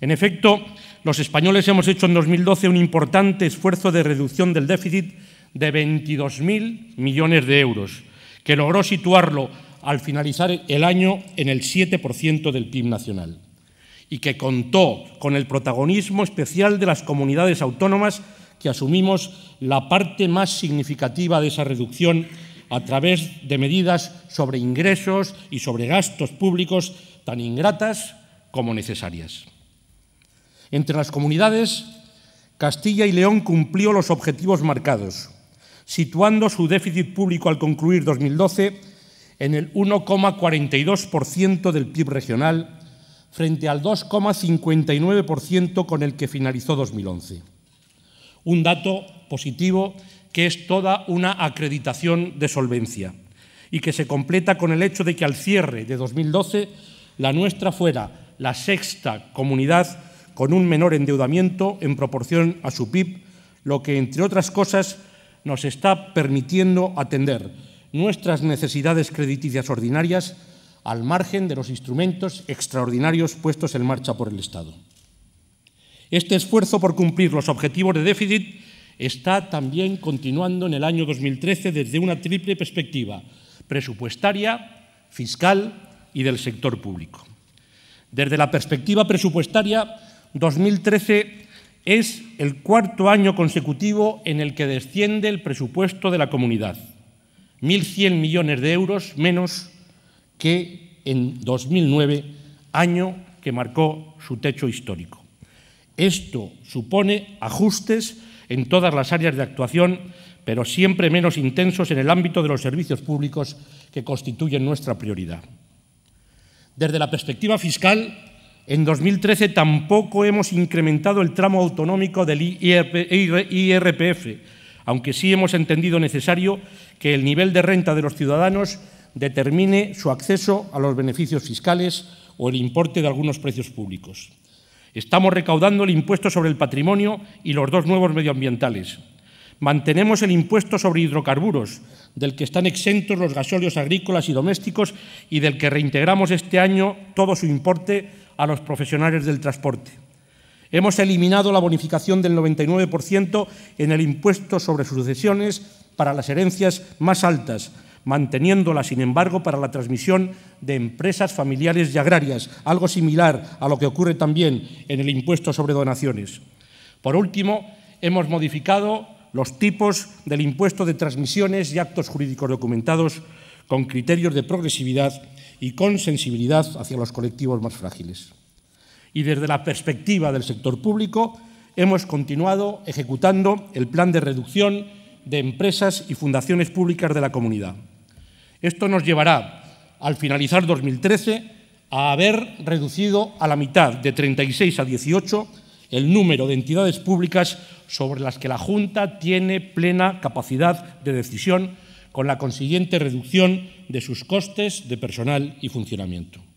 En efecto, los españoles hemos hecho en 2012 un importante esfuerzo de reducción del déficit de 22.000 millones de euros, que logró situarlo al finalizar el año en el 7% del PIB nacional y que contó con el protagonismo especial de las comunidades autónomas que asumimos la parte más significativa de esa reducción a través de medidas sobre ingresos y sobre gastos públicos tan ingratas como necesarias. Entre las comunidades, Castilla y León cumplió los objetivos marcados, situando su déficit público al concluir 2012 en el 1,42% del PIB regional frente al 2,59% con el que finalizó 2011. Un dato positivo que es toda una acreditación de solvencia y que se completa con el hecho de que al cierre de 2012 la nuestra fuera la sexta comunidad con un menor endeudamiento en proporción a su PIB, lo que, entre otras cosas, nos está permitiendo atender nuestras necesidades crediticias ordinarias al margen de los instrumentos extraordinarios puestos en marcha por el Estado. Este esfuerzo por cumplir los objetivos de déficit está también continuando en el año 2013 desde una triple perspectiva, presupuestaria, fiscal y del sector público. Desde la perspectiva presupuestaria, 2013 es el cuarto año consecutivo en el que desciende el presupuesto de la comunidad, 1.100 millones de euros menos que en 2009, año que marcó su techo histórico. Esto supone ajustes en todas las áreas de actuación, pero siempre menos intensos en el ámbito de los servicios públicos que constituyen nuestra prioridad. Desde la perspectiva fiscal, en 2013 tampoco hemos incrementado el tramo autonómico del IRPF, aunque sí hemos entendido necesario que el nivel de renta de los ciudadanos determine su acceso a los beneficios fiscales o el importe de algunos precios públicos. Estamos recaudando el impuesto sobre el patrimonio y los dos nuevos medioambientales. Mantenemos el impuesto sobre hidrocarburos, del que están exentos los gasóleos agrícolas y domésticos y del que reintegramos este año todo su importe a los profesionales del transporte. Hemos eliminado la bonificación del 99% en el impuesto sobre sucesiones para las herencias más altas, manteniéndola, sin embargo, para la transmisión de empresas familiares y agrarias, algo similar a lo que ocurre también en el impuesto sobre donaciones. Por último, hemos modificado los tipos del impuesto de transmisiones y actos jurídicos documentados con criterios de progresividad y con sensibilidad hacia los colectivos más frágiles. Y desde la perspectiva del sector público, hemos continuado ejecutando el plan de reducción de empresas y fundaciones públicas de la comunidad. Esto nos llevará, al finalizar 2013, a haber reducido a la mitad, de 36 a 18, el número de entidades públicas sobre las que la Junta tiene plena capacidad de decisión con la consiguiente reducción de sus costes de personal y funcionamiento.